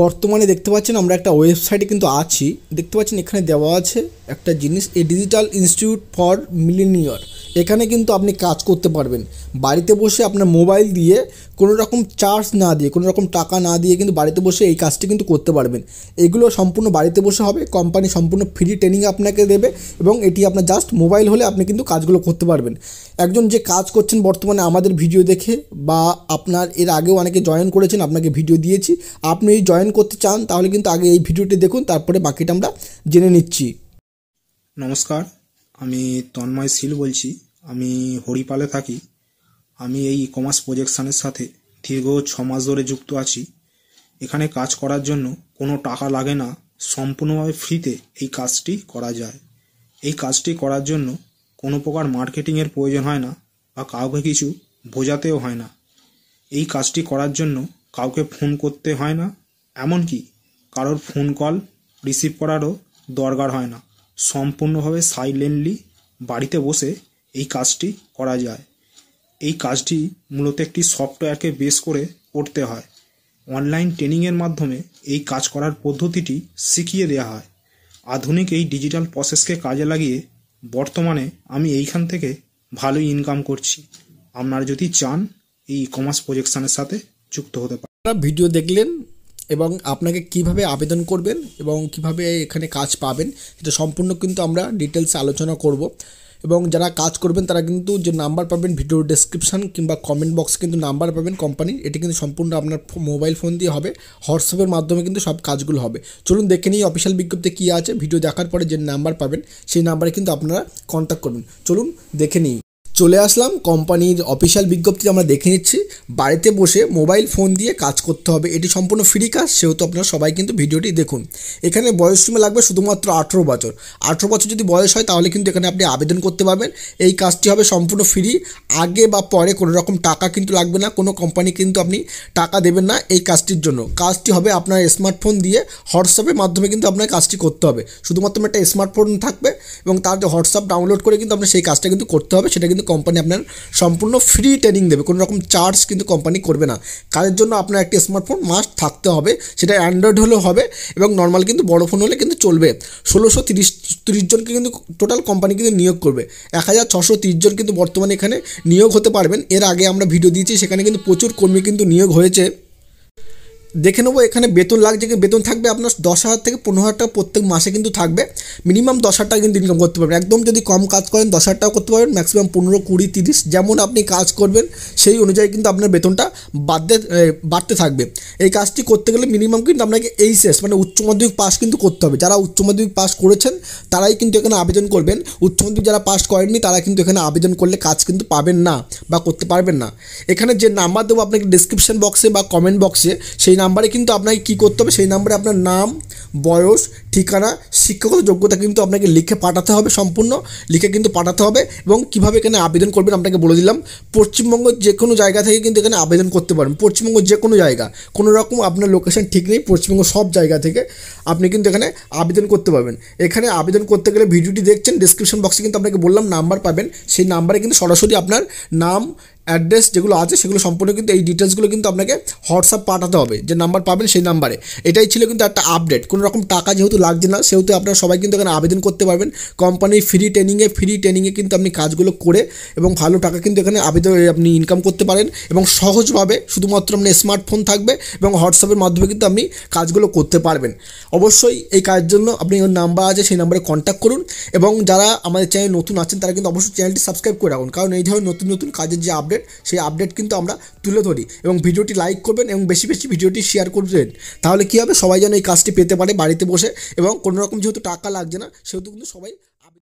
বর্তমানে দেখতে পাচ্ছেন আমরা একটা ওয়েবসাইটে কিন্তু আছি দেখতে পাচ্ছেন এখানে দেওয়া আছে একটা জিনিস a digital institute for millionaire এখানে কিন্তু আপনি কাজ করতে পারবেন বাড়িতে বসে আপনার মোবাইল দিয়ে কোনো রকম চার্জ না দিয়ে কোনো রকম টাকা না দিয়ে কিন্তু বাড়িতে বসে এই কাজটি কিন্তু করতে পারবেন এগুলো সম্পূর্ণ বাড়িতে বসে হবে কোম্পানি সম্পূর্ণ ফ্রি ট্রেনিং আপনাকে দেবে এবং এটি আপনার জাস্ট মোবাইল হলে আপনি কিন্তু কাজগুলো করতে পারবেন একজন যে কাজ করছেন বর্তমানে আমাদের ভিডিও দেখে বা আপনার এর আগেও অনেকে জয়েন করেছেন আপনাকে ভিডিও দিয়েছি আপনি এই জয়েন করতে চান তাহলে কিন্তু আগে এই ভিডিওটি দেখুন তারপরে বাকিটা আমরা জেনে নিচ্ছি নমস্কার আমি তন্ময় শীল বলছি আমি হরিপালে থাকি আমি এই ই কমার্স প্রজেকশানের সাথে দীর্ঘ ছ মাস ধরে যুক্ত আছি এখানে কাজ করার জন্য কোনো টাকা লাগে না সম্পূর্ণভাবে ফ্রিতে এই কাজটি করা যায় এই কাজটি করার জন্য কোনো প্রকার মার্কেটিংয়ের প্রয়োজন হয় না বা কাউকে কিছু বোঝাতেও হয় না এই কাজটি করার জন্য কাউকে ফোন করতে হয় না এমনকি কারোর ফোন কল রিসিভ করারও দরকার হয় না সম্পূর্ণভাবে সাইলেন্টলি বাড়িতে বসে এই কাজটি করা যায় এই কাজটি মূলত একটি সফটওয়্যারকে বেস করে করতে হয় অনলাইন ট্রেনিংয়ের মাধ্যমে এই কাজ করার পদ্ধতিটি শিখিয়ে দেওয়া হয় আধুনিক এই ডিজিটাল প্রসেসকে কাজে লাগিয়ে বর্তমানে আমি এইখান থেকে ভালো ইনকাম করছি আপনারা যদি চান এই ই কমার্স প্রজেকশনের সাথে যুক্ত হতে পারেন ভিডিও দেখলেন এবং আপনাকে কিভাবে আবেদন করবেন এবং কিভাবে এখানে কাজ পাবেন সেটা সম্পূর্ণ কিন্তু আমরা ডিটেলস আলোচনা করব এবং যারা কাজ করবেন তারা কিন্তু যে নাম্বার পাবেন ভিডিও ডেসক্রিপশান কিংবা কমেন্ট বক্সে কিন্তু নাম্বার পাবেন কোম্পানির এটি কিন্তু সম্পূর্ণ আপনার মোবাইল ফোন দিয়ে হবে হোয়াটসঅ্যাপের মাধ্যমে কিন্তু সব কাজগুলো হবে চলুন দেখে নিই অফিসিয়াল বিজ্ঞপ্তি কী আছে ভিডিও দেখার পরে যে নাম্বার পাবেন সেই নাম্বারে কিন্তু আপনারা কন্ট্যাক্ট করবেন চলুন দেখে নিই চলে আসলাম কোম্পানির অফিসিয়াল বিজ্ঞপ্তি আমরা দেখে নিচ্ছি বাড়িতে বসে মোবাইল ফোন দিয়ে কাজ করতে হবে এটি সম্পূর্ণ ফ্রি কাজ সেহেতু আপনারা সবাই কিন্তু ভিডিওটি দেখুন এখানে বয়স সীমা লাগবে শুধুমাত্র আঠেরো বছর আঠেরো বছর যদি বয়স হয় তাহলে কিন্তু এখানে আপনি আবেদন করতে পারবেন এই কাজটি হবে সম্পূর্ণ ফ্রি আগে বা পরে কোনো রকম টাকা কিন্তু লাগবে না কোনো কোম্পানি কিন্তু আপনি টাকা দেবেন না এই কাজটির জন্য কাজটি হবে আপনার স্মার্টফোন দিয়ে হোয়াটসঅ্যাপের মাধ্যমে কিন্তু আপনার কাজটি করতে হবে শুধুমাত্র একটা স্মার্টফোন থাকবে এবং তার যে হোয়াটসঅ্যাপ ডাউনলোড করে কিন্তু আপনার সেই কাজটা কিন্তু করতে হবে সেটা কিন্তু কোম্পানি আপনার সম্পূর্ণ ফ্রি ট্রেনিং দেবে কোনো রকম চার্জ কিন্তু কোম্পানি করবে না কাজের জন্য আপনার একটি স্মার্টফোন মাস্ট থাকতে হবে সেটা অ্যান্ড্রয়েড হলেও হবে এবং নর্মাল কিন্তু বড় ফোন হলে কিন্তু চলবে ষোলোশো তিরিশ জনকে কিন্তু টোটাল কোম্পানি কিন্তু নিয়োগ করবে এক হাজার ছশো জন কিন্তু বর্তমানে এখানে নিয়োগ হতে পারবেন এর আগে আমরা ভিডিও দিয়েছি সেখানে কিন্তু প্রচুর কর্মী কিন্তু নিয়োগ হয়েছে দেখে নেবো এখানে বেতন লাগছে বেতন থাকবে আপনার দশ হাজার থেকে পনেরো হাজার টাকা প্রত্যেক মাসে কিন্তু থাকবে মিনিমাম দশ হাজার টাকা কিন্তু ইনকাম করতে পারবেন একদম যদি কম কাজ করেন দশ হাজার টাকা করতে পারবেন ম্যাক্সিমাম পনেরো কুড়ি তিরিশ যেমন আপনি কাজ করবেন সেই অনুযায়ী কিন্তু আপনার বেতনটা বাড়তে বাড়তে থাকবে এই কাজটি করতে গেলে মিনিমাম কিন্তু আপনাকে এইচএস মানে উচ্চ মাধ্যমিক পাস কিন্তু করতে হবে যারা উচ্চ মাধ্যমিক পাস করেছেন তারাই কিন্তু এখানে আবেদন করবেন উচ্চ মাধ্যমিক যারা পাস করেননি তারা কিন্তু এখানে আবেদন করলে কাজ কিন্তু পাবেন না বা করতে পারবেন না এখানে যে নাম্বার দেবো আপনাকে ডিসক্রিপশন বক্সে বা কমেন্ট বক্সে সেই নাম্বারে কিন্তু আপনাকে কি করতে হবে সেই নাম্বারে আপনার নাম বয়স ঠিকানা শিক্ষাগত যোগ্যতা কিন্তু আপনাকে লিখে পাঠাতে হবে সম্পূর্ণ লিখে কিন্তু পাঠাতে হবে এবং কীভাবে এখানে আবেদন করবেন আপনাকে বলে দিলাম পশ্চিমবঙ্গ যে কোনো জায়গা থেকে কিন্তু এখানে আবেদন করতে পারেন পশ্চিমবঙ্গ যে কোনো জায়গা কোনো রকম আপনার লোকেশন ঠিক নেই পশ্চিমবঙ্গ সব জায়গা থেকে আপনি কিন্তু এখানে আবেদন করতে পারবেন এখানে আবেদন করতে গেলে ভিডিওটি দেখছেন ডিসক্রিপশন বক্সে কিন্তু আপনাকে বললাম নাম্বার পাবেন সেই নাম্বারে কিন্তু সরাসরি আপনার নাম অ্যাড্রেস যেগুলো আছে সেগুলো সম্পূর্ণ কিন্তু এই ডিটেলসগুলো কিন্তু আপনাকে হোয়াটসঅ্যাপ পাঠাতে হবে যে নাম্বার পাবেন সেই নাম্বারে এটাই ছিল কিন্তু একটা আপডেট কোনো রকম টাকা যেহেতু লাগছে না সেহেতু আপনারা সবাই কিন্তু এখানে আবেদন করতে পারবেন কোম্পানির ফ্রি ট্রেনিংয়ে ফ্রি ট্রেনিংয়ে কিন্তু আপনি কাজগুলো করে এবং ভালো টাকা কিন্তু এখানে আবেদন আপনি ইনকাম করতে পারেন এবং সহজভাবে শুধুমাত্র আপনার স্মার্টফোন থাকবে এবং হোয়াটসঅ্যাপের মাধ্যমে কিন্তু আপনি কাজগুলো করতে পারবেন অবশ্যই এই কাজের জন্য আপনি নাম্বার আছে সেই নাম্বারে কন্ট্যাক্ট করুন এবং যারা আমাদের চ্যানেল নতুন আছেন তারা কিন্তু অবশ্যই চ্যানেলটি সাবস্ক্রাইব করে রাখুন কারণ এই ধরনের নতুন নতুন কাজের যে আপডেট সেই আপডেট কিন্তু আমরা তুলে ধরি এবং ভিডিওটি লাইক করবেন এবং বেশি বেশি ভিডিওটি শেয়ার করবেন তাহলে কী হবে সবাই যেন এই কাজটি পেতে পারে বাড়িতে বসে এবং কোনো রকম যেহেতু টাকা লাগছে না সেহেতু কিন্তু সবাই